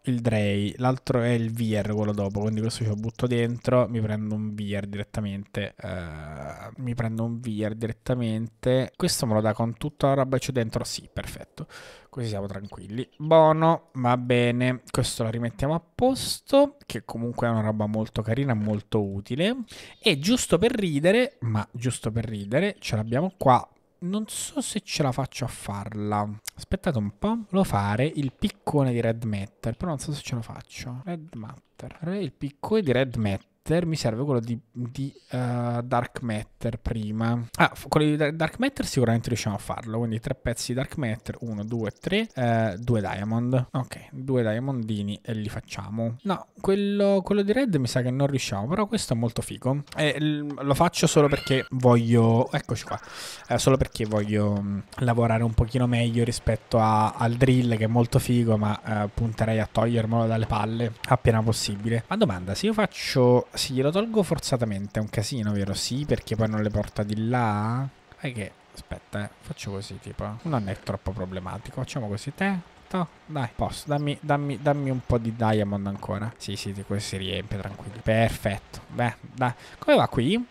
il Drey, l'altro è il VR, quello dopo, quindi questo ce lo butto dentro, mi prendo un VR direttamente, uh, mi prendo un VR direttamente, questo me lo dà con tutta la roba che c'è dentro, sì, perfetto, così siamo tranquilli. Buono, va bene, questo lo rimettiamo a posto, che comunque è una roba molto carina, molto utile, e giusto per ridere, ma giusto per ridere, ce l'abbiamo qua non so se ce la faccio a farla. Aspettate un po'. Volevo fare il piccone di Red Matter, però non so se ce la faccio. Red Matter. Il piccone di Red Matter. Matter, mi serve quello di, di uh, Dark Matter prima. Ah, quello di Dark Matter sicuramente riusciamo a farlo, quindi tre pezzi di Dark Matter, 1, 2, 3, due Diamond. Ok, due Diamondini e li facciamo. No, quello, quello, di Red mi sa che non riusciamo, però questo è molto figo. E lo faccio solo perché voglio... Eccoci qua. Eh, solo perché voglio mm, lavorare un pochino meglio rispetto a, al drill che è molto figo, ma eh, punterei a togliermelo dalle palle appena possibile. Ma domanda, se io faccio se glielo tolgo forzatamente è un casino, vero? Sì, perché poi non le porta di là. È che, aspetta, eh, faccio così, tipo, non è troppo problematico. Facciamo così, te, To. dai, posso. Dammi, dammi, dammi, un po' di diamond ancora. Sì, sì, di questo si riempie, tranquillo. Perfetto. Beh, dai. Come va qui?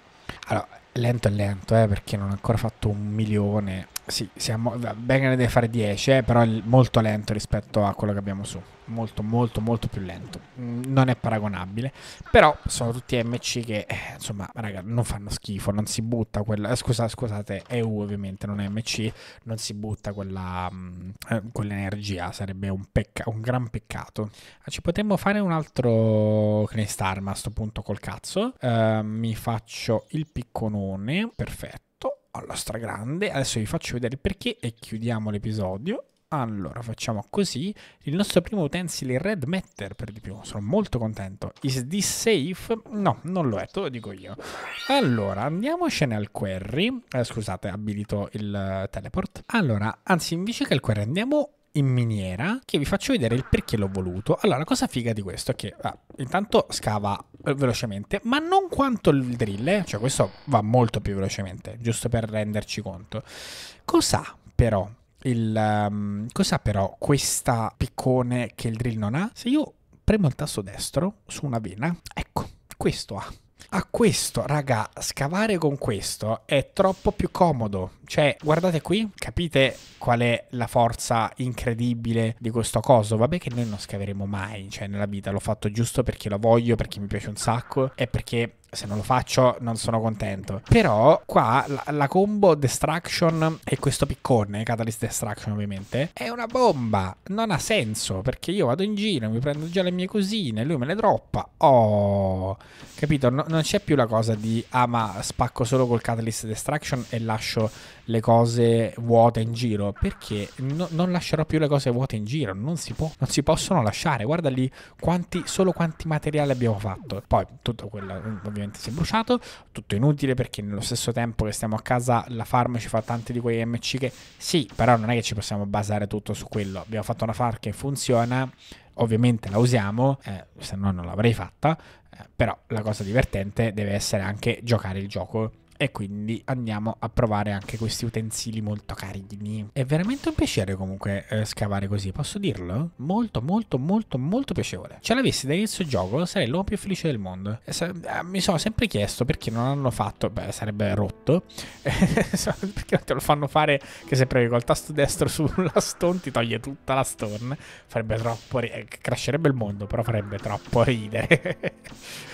Allora, lento è lento, eh, perché non ho ancora fatto un milione. Sì, siamo, Bengen deve fare 10, eh, però è molto lento rispetto a quello che abbiamo su. Molto, molto, molto più lento. Mm, non è paragonabile. Però sono tutti MC che, eh, insomma, raga, non fanno schifo. Non si butta quella... Eh, scusa, scusate, EU ovviamente, non è MC. Non si butta quella... Mm, eh, quell'energia. Sarebbe un, pecca- un gran peccato. Ah, ci potremmo fare un altro Knestarma a sto punto col cazzo. Ehm, mi faccio il picconone. Perfetto alla stragrande. Adesso vi faccio vedere perché e chiudiamo l'episodio. Allora, facciamo così. Il nostro primo utensile Red Matter per di più. Sono molto contento. Is this safe? No, non lo è, te lo dico io. Allora, andiamocene al query. Eh, scusate, abilito il teleport. Allora, anzi, invece che al query andiamo in miniera che vi faccio vedere il perché l'ho voluto. Allora, la cosa figa di questo è che ah, intanto scava eh, velocemente, ma non quanto il drill, eh, cioè questo va molto più velocemente, giusto per renderci conto. Cos'ha però il um, cos'ha però questa piccone che il drill non ha? Se io premo il tasto destro su una vena, ecco, questo ha a questo, raga, scavare con questo è troppo più comodo. Cioè, guardate qui, capite qual è la forza incredibile di questo coso? Vabbè che noi non scaveremo mai, cioè nella vita l'ho fatto giusto perché lo voglio, perché mi piace un sacco e perché se non lo faccio non sono contento. Però qua la, la combo Destruction e questo piccone, Catalyst Destruction ovviamente, è una bomba. Non ha senso perché io vado in giro, mi prendo già le mie cosine, lui me le droppa. Oh, capito? No, non c'è più la cosa di ah ma spacco solo col Catalyst Destruction e lascio le cose vuote in giro, perché no, non lascerò più le cose vuote in giro, non si, può, non si possono lasciare, guarda lì quanti, solo quanti materiali abbiamo fatto. Poi tutto quello mm, ovviamente si è bruciato, tutto inutile perché nello stesso tempo che stiamo a casa la farm ci fa tanti di quei MC che sì, però non è che ci possiamo basare tutto su quello, abbiamo fatto una farm che funziona ovviamente la usiamo, eh, se no non l'avrei fatta, eh, però la cosa divertente deve essere anche giocare il gioco e quindi andiamo a provare anche questi utensili molto carini. È veramente un piacere comunque eh, scavare così, posso dirlo? Molto, molto, molto, molto piacevole. Ce l'avessi da inizio gioco sarei l'uomo più felice del mondo. Eh, eh, mi sono sempre chiesto perché non hanno fatto, beh sarebbe rotto, perché te lo fanno fare che se premi col tasto destro sulla stone ti toglie tutta la stone. Farebbe troppo, ridere, eh, crasherebbe il mondo, però farebbe troppo ridere.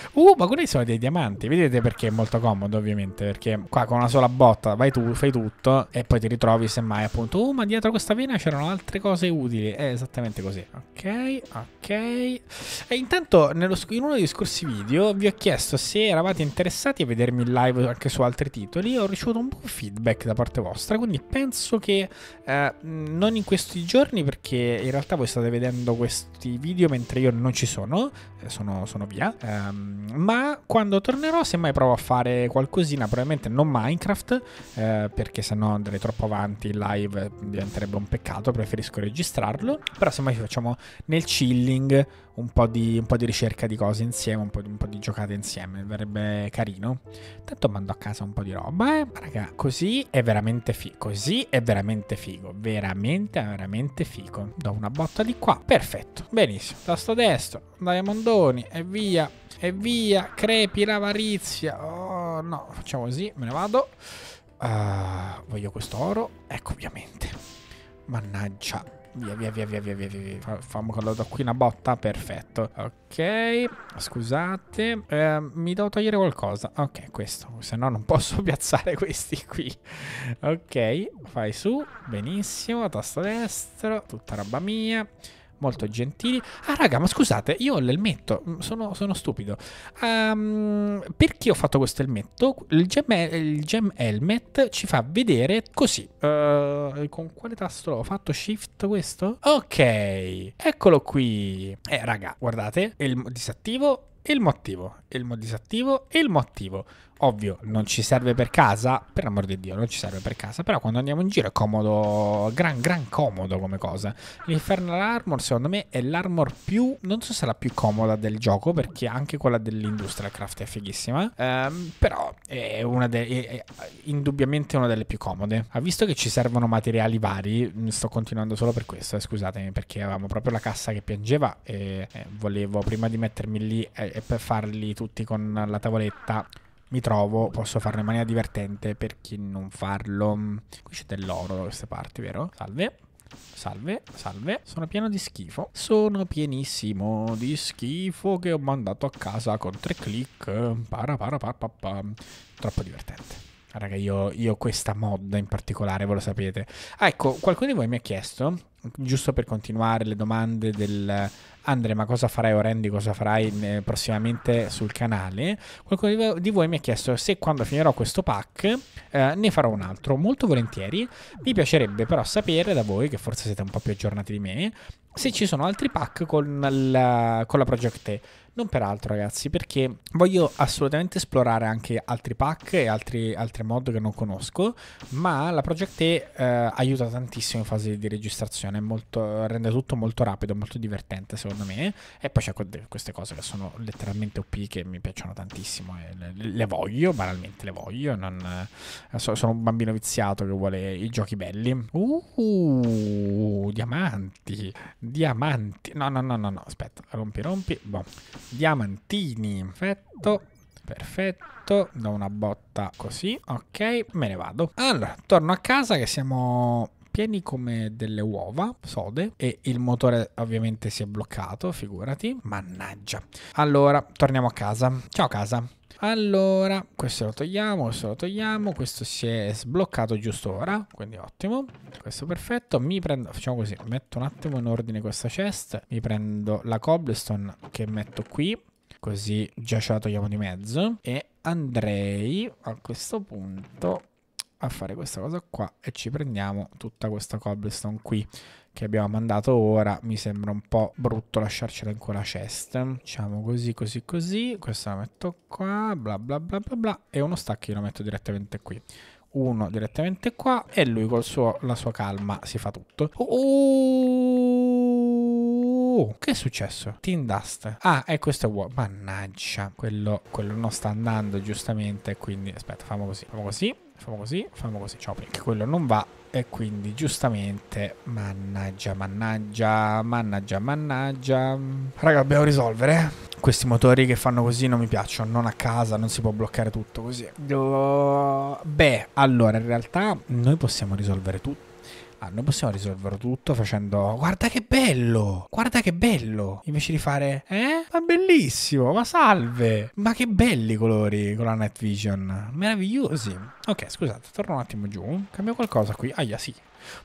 Uh, ma quelli sono dei diamanti. Vedete perché è molto comodo, ovviamente. Perché qua con una sola botta vai tu, fai tutto e poi ti ritrovi semmai appunto. Uh, ma dietro questa vena c'erano altre cose utili. È esattamente così. Ok, ok. E intanto nello, in uno dei scorsi video vi ho chiesto se eravate interessati a vedermi in live anche su altri titoli. Ho ricevuto un po' di feedback da parte vostra. Quindi penso che eh, non in questi giorni, perché in realtà voi state vedendo questi video mentre io non ci sono. Eh, sono, sono via. Um, ma quando tornerò, se mai provo a fare qualcosina, probabilmente non Minecraft, eh, perché sennò andrei troppo avanti in live, diventerebbe un peccato, preferisco registrarlo. Però se mai facciamo nel chilling un po' di, un po di ricerca di cose insieme, un po di, un po' di giocate insieme, verrebbe carino. Tanto mando a casa un po' di roba, eh. Raga, così è veramente figo, così è veramente figo, veramente, veramente figo. Do una botta di qua, perfetto, benissimo, tasto destro, dai mondoni e via. E via, crepi l'avarizia. Oh no, facciamo così, me ne vado. Uh, voglio questo oro. Ecco, ovviamente. Mannaggia. Via, via, via, via, via, via, via. Fammo che lo do qui una botta. Perfetto. Ok, scusate. Eh, mi devo togliere qualcosa. Ok, questo. Se no non posso piazzare questi qui. Ok, fai su. Benissimo. Tasto destro. Tutta roba mia molto gentili. Ah, raga, ma scusate, io ho l'elmetto, mm, sono, sono stupido. Um, perché ho fatto questo elmetto? Il gem, il gem helmet ci fa vedere così. Uh, con quale tasto l'ho fatto? Shift questo? Ok, eccolo qui. Eh, raga, guardate, il disattivo, e il mo attivo, il mo disattivo e il mo attivo ovvio, non ci serve per casa, per amor di Dio, non ci serve per casa, però quando andiamo in giro è comodo, gran, gran comodo come cosa. L'Infernal Armor secondo me è l'armor più, non so se la più comoda del gioco, perché anche quella dell'Industrial Craft è fighissima, ehm, però è, una de- è, è indubbiamente una delle più comode. Ha visto che ci servono materiali vari, mm, sto continuando solo per questo, eh, scusatemi, perché avevamo proprio la cassa che piangeva e eh, volevo prima di mettermi lì eh, e eh, per farli tutti con la tavoletta mi trovo, posso farlo in maniera divertente per chi non farlo. Mm, qui c'è dell'oro da queste parti, vero? Salve. Salve, salve. Sono pieno di schifo. Sono pienissimo di schifo che ho mandato a casa con tre click. Para, para, para, para. Troppo divertente. Raga, io, io, questa mod in particolare, voi lo sapete. Ah, ecco, qualcuno di voi mi ha chiesto, giusto per continuare le domande del, Andrea, ma cosa farai o Randy, cosa farai eh, prossimamente sul canale? Qualcuno di voi mi ha chiesto se quando finirò questo pack eh, ne farò un altro. Molto volentieri. Mi piacerebbe però sapere da voi, che forse siete un po' più aggiornati di me, se ci sono altri pack con la, con la Project E non per altro, ragazzi, perché voglio assolutamente esplorare anche altri pack e altri, altri mod che non conosco. Ma la Project E eh, aiuta tantissimo in fase di registrazione. Molto, rende tutto molto rapido, molto divertente, secondo me. E poi c'è queste cose che sono letteralmente OP che mi piacciono tantissimo. Le, le, voglio, banalmente le voglio. Non, eh, sono un bambino viziato che vuole i giochi belli. Uh, diamanti, diamanti. No, no, no, no, no. Aspetta, rompi, rompi. Boh diamantini. Perfetto. Perfetto, do una botta così, ok, me ne vado. Allora, torno a casa che siamo pieni come delle uova sode e il motore ovviamente si è bloccato, figurati. Mannaggia. Allora, torniamo a casa. Ciao casa. Allora, questo lo togliamo, questo lo togliamo, questo si è sbloccato giusto ora, quindi ottimo. Questo perfetto, mi prendo, facciamo così, metto un attimo in ordine questa chest, mi prendo la cobblestone che metto qui, così già ce la togliamo di mezzo e andrei a questo punto a fare questa cosa qua e ci prendiamo tutta questa cobblestone qui che abbiamo mandato ora mi sembra un po' brutto lasciarcela in quella cesta. diciamo così così così questa la metto qua bla bla bla bla bla e uno stacchino lo metto direttamente qui uno direttamente qua e lui con la sua calma si fa tutto oh, oh, oh. che è successo? Team Dust ah e questo è uomo mannaggia quello, quello non sta andando giustamente quindi aspetta famo così famo così Facciamo così, facciamo così. Ciao, perché quello non va. E quindi giustamente, mannaggia, mannaggia, mannaggia, mannaggia. Raga, dobbiamo risolvere. Questi motori che fanno così non mi piacciono, non a casa, non si può bloccare tutto così. Beh, allora, in realtà noi possiamo risolvere tutto Ah, non possiamo risolvere tutto facendo guarda che bello, guarda che bello, invece di fare eh? Ma bellissimo, ma salve, ma che belli i colori con la night vision, meravigliosi. Ok, scusate, torno un attimo giù, cambio qualcosa qui, aia ah, yeah, sì.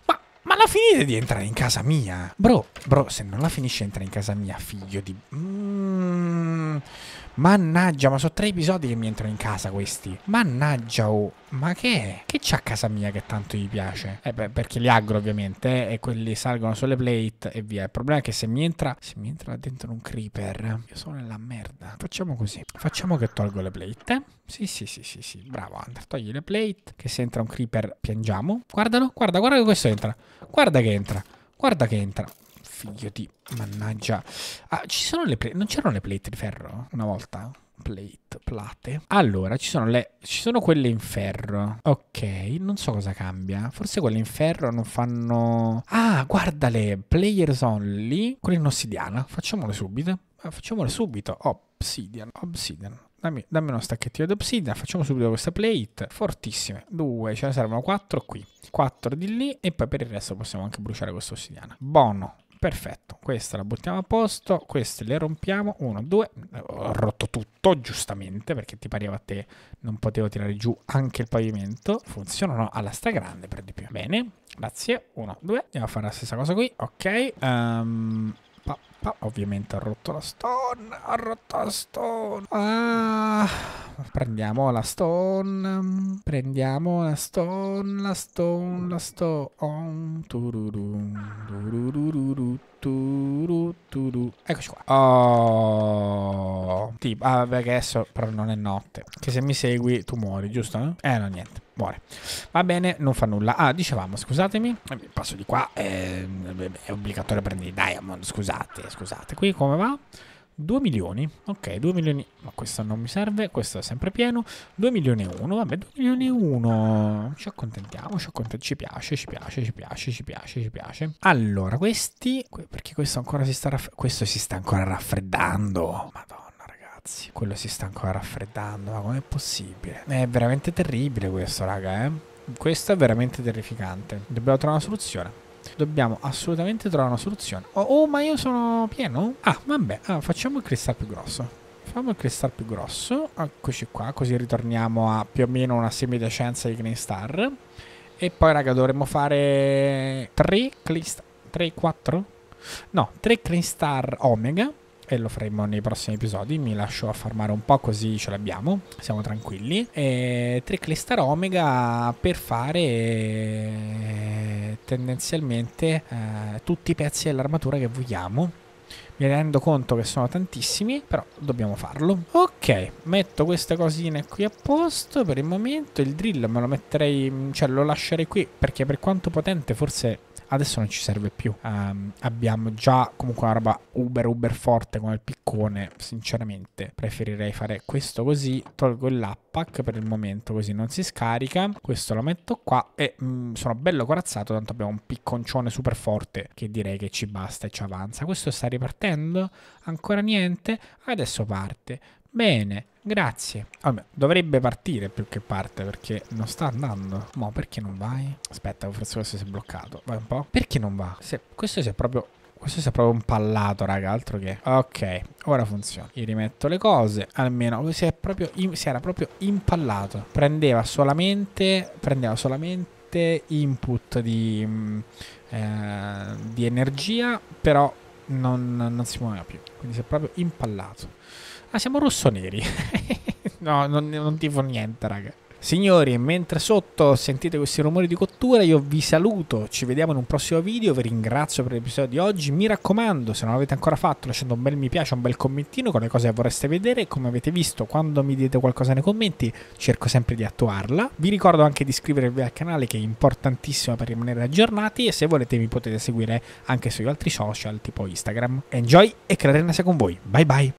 Ma ma la finite di entrare in casa mia? Bro, bro, se non la finisce entra in casa mia, figlio di... Mmm. Mm, mannaggia, ma sono tre episodi che mi entrano in casa questi. Mannaggia, oh. Ma che è? Che c'è a casa mia che tanto gli piace? Eh, beh, perché li aggro ovviamente, eh, e quelli salgono sulle plate e via. Il problema è che se mi entra, se mi entra dentro un creeper, io sono nella merda. Facciamo così. Facciamo che tolgo le plate. Eh? Sì, sì, sì, sì, sì. Bravo, Hunter. Togli le plate. Che se entra un creeper, piangiamo. Guardalo, guarda, guarda che questo entra. Guarda che entra. Guarda che entra figlio di... Mannaggia. Ah, ci sono le plate... Non c'erano le plate di ferro una volta? Plate, plate. Allora, ci sono le... Ci sono quelle in ferro. Ok, non so cosa cambia. Forse quelle in ferro non fanno... Ah, guarda le players only. Quelle in ossidiana. Facciamole subito. Eh, facciamole subito. Obsidian. Obsidian. Dammi, dammi, uno stacchettino di obsidian, facciamo subito questa plate, fortissime, due, ce ne servono quattro qui, quattro di lì e poi per il resto possiamo anche bruciare questa ossidiana. Bono. Perfetto, questa la buttiamo a posto, queste le rompiamo, uno, due, ho rotto tutto giustamente perché ti pareva a te, non potevo tirare giù anche il pavimento, funzionano alla stragrande per di più, bene, grazie, uno, due, andiamo a fare la stessa cosa qui, ok, um, pa, mappa. Ovviamente ha rotto la stone. Ha rotto la stone. Ah, prendiamo la stone. Prendiamo la stone. La stone. La stone. Tururu. Tururu. Turu, turu. Eccoci qua. Oh. Tipo, ah, vabbè che adesso però non è notte. Che se mi segui tu muori, giusto? Eh, no, niente. Muore. Va bene, non fa nulla. Ah, dicevamo, scusatemi. Passo di qua. Eh, è obbligatorio prendere i diamond, Scusate. scusate scusate, qui come va? 2 milioni, ok, 2 milioni, ma questo non mi serve, questo è sempre pieno, 2 milioni e 1, vabbè 2 milioni e 1, ci accontentiamo, ci, accontent ci piace, ci piace, ci piace, ci piace, ci piace. Allora, questi, perché questo ancora si sta, questo si sta ancora raffreddando, madonna ragazzi, quello si sta ancora raffreddando, ma com'è possibile? È veramente terribile questo raga, eh, questo è veramente terrificante, dobbiamo trovare una soluzione. Dobbiamo assolutamente trovare una soluzione. Oh, oh ma io sono pieno? Ah, vabbè, allora, facciamo il cristallo più grosso. Facciamo il cristallo più grosso. Eccoci qua, così ritorniamo a più o meno una semidecenza di Green Star. E poi, raga, dovremmo fare 3 Clistar. 3, 4? No, 3 Green Star Omega e lo faremo nei prossimi episodi. Mi lascio affarmare un po' così ce l'abbiamo, siamo tranquilli. E Triclistar Omega per fare eh, tendenzialmente eh, tutti i pezzi dell'armatura che vogliamo. Mi rendo conto che sono tantissimi, però dobbiamo farlo. Ok, metto queste cosine qui a posto per il momento. Il drill me lo metterei, cioè lo lascerei qui perché per quanto potente forse adesso non ci serve più. Um, abbiamo già comunque una roba uber uber forte come il piccone, sinceramente preferirei fare questo così, tolgo l'appac per il momento così non si scarica, questo lo metto qua e mm, sono bello corazzato, tanto abbiamo un picconcione super forte che direi che ci basta e ci avanza. Questo sta ripartendo, ancora niente, adesso parte. Bene, grazie. Vabbè, dovrebbe partire più che parte perché non sta andando. Mo, perché non vai? Aspetta, forse questo si è bloccato. Vai un po'. Perché non va? Se, questo si è proprio questo si è proprio impallato, raga, altro che... Ok, ora funziona. Io rimetto le cose, almeno si, proprio, si era proprio impallato. Prendeva solamente... Prendeva solamente input di, mm, eh, di energia, però non, non si muoveva più. Quindi si è proprio impallato. Ah, siamo rossoneri. no, non, non tifo niente, raga. Signori, mentre sotto sentite questi rumori di cottura, io vi saluto, ci vediamo in un prossimo video, vi ringrazio per l'episodio di oggi, mi raccomando, se non l'avete ancora fatto, lasciate un bel mi piace, un bel commentino con le cose che vorreste vedere, come avete visto, quando mi dite qualcosa nei commenti, cerco sempre di attuarla. Vi ricordo anche di iscrivervi al canale che è importantissimo per rimanere aggiornati e se volete mi potete seguire anche sugli altri social tipo Instagram. Enjoy e che la rena sia con voi, bye bye!